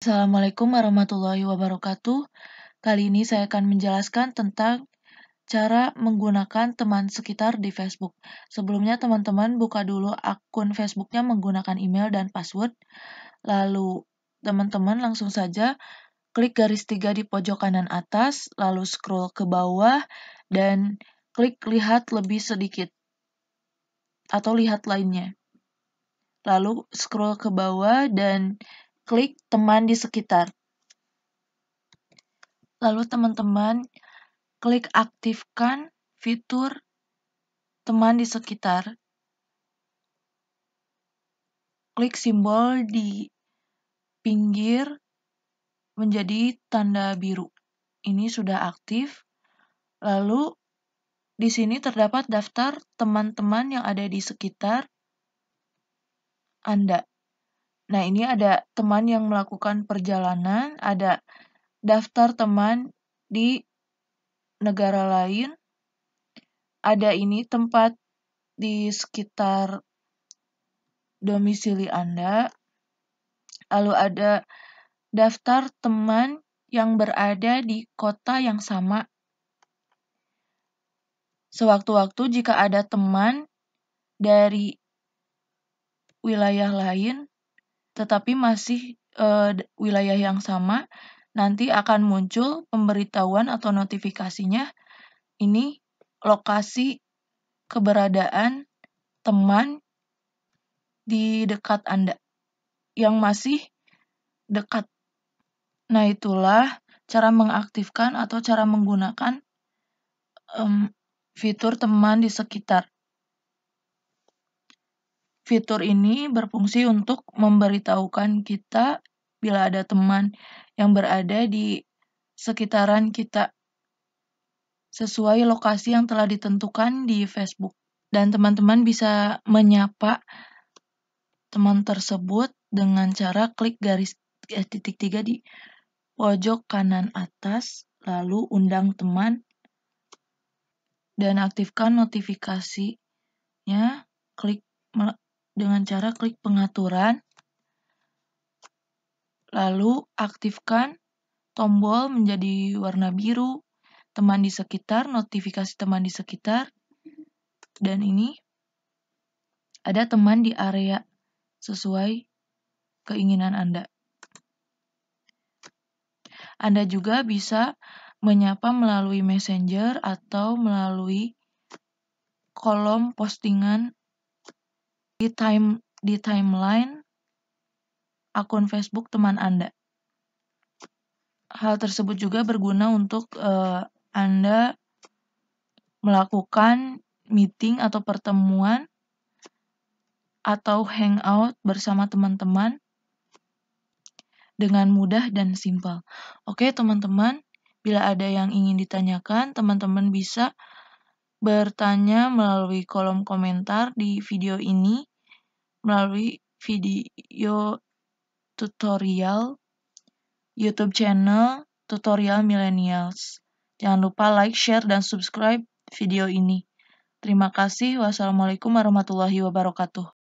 Assalamualaikum warahmatullahi wabarakatuh. Kali ini saya akan menjelaskan tentang cara menggunakan teman sekitar di Facebook. Sebelumnya teman-teman buka dulu akun Facebooknya menggunakan email dan password. Lalu teman-teman langsung saja klik garis tiga di pojok kanan atas, lalu scroll ke bawah, dan klik lihat lebih sedikit atau lihat lainnya. Lalu scroll ke bawah dan klik teman di sekitar. Lalu teman-teman klik aktifkan fitur teman di sekitar. Klik simbol di pinggir menjadi tanda biru. Ini sudah aktif. Lalu di sini terdapat daftar teman-teman yang ada di sekitar Anda. Nah, ini ada teman yang melakukan perjalanan, ada daftar teman di negara lain, ada ini tempat di sekitar domisili Anda, lalu ada daftar teman yang berada di kota yang sama. Sewaktu-waktu, jika ada teman dari wilayah lain, tetapi masih e, wilayah yang sama, nanti akan muncul pemberitahuan atau notifikasinya ini lokasi keberadaan teman di dekat Anda yang masih dekat. Nah, itulah cara mengaktifkan atau cara menggunakan um, fitur teman di sekitar. Fitur ini berfungsi untuk memberitahukan kita bila ada teman yang berada di sekitaran kita sesuai lokasi yang telah ditentukan di Facebook. Dan teman-teman bisa menyapa teman tersebut dengan cara klik garis eh, titik tiga di pojok kanan atas, lalu undang teman, dan aktifkan notifikasinya. Klik dengan cara klik pengaturan, lalu aktifkan tombol menjadi warna biru, teman di sekitar, notifikasi teman di sekitar, dan ini ada teman di area sesuai keinginan Anda. Anda juga bisa menyapa melalui Messenger atau melalui kolom postingan di time di timeline akun Facebook teman Anda. Hal tersebut juga berguna untuk uh, Anda melakukan meeting atau pertemuan atau hangout bersama teman-teman dengan mudah dan simpel. Oke, teman-teman, bila ada yang ingin ditanyakan, teman-teman bisa bertanya melalui kolom komentar di video ini melalui video tutorial YouTube channel tutorial millennials. Jangan lupa like, share, dan subscribe video ini. Terima kasih. Wassalamualaikum warahmatullahi wabarakatuh.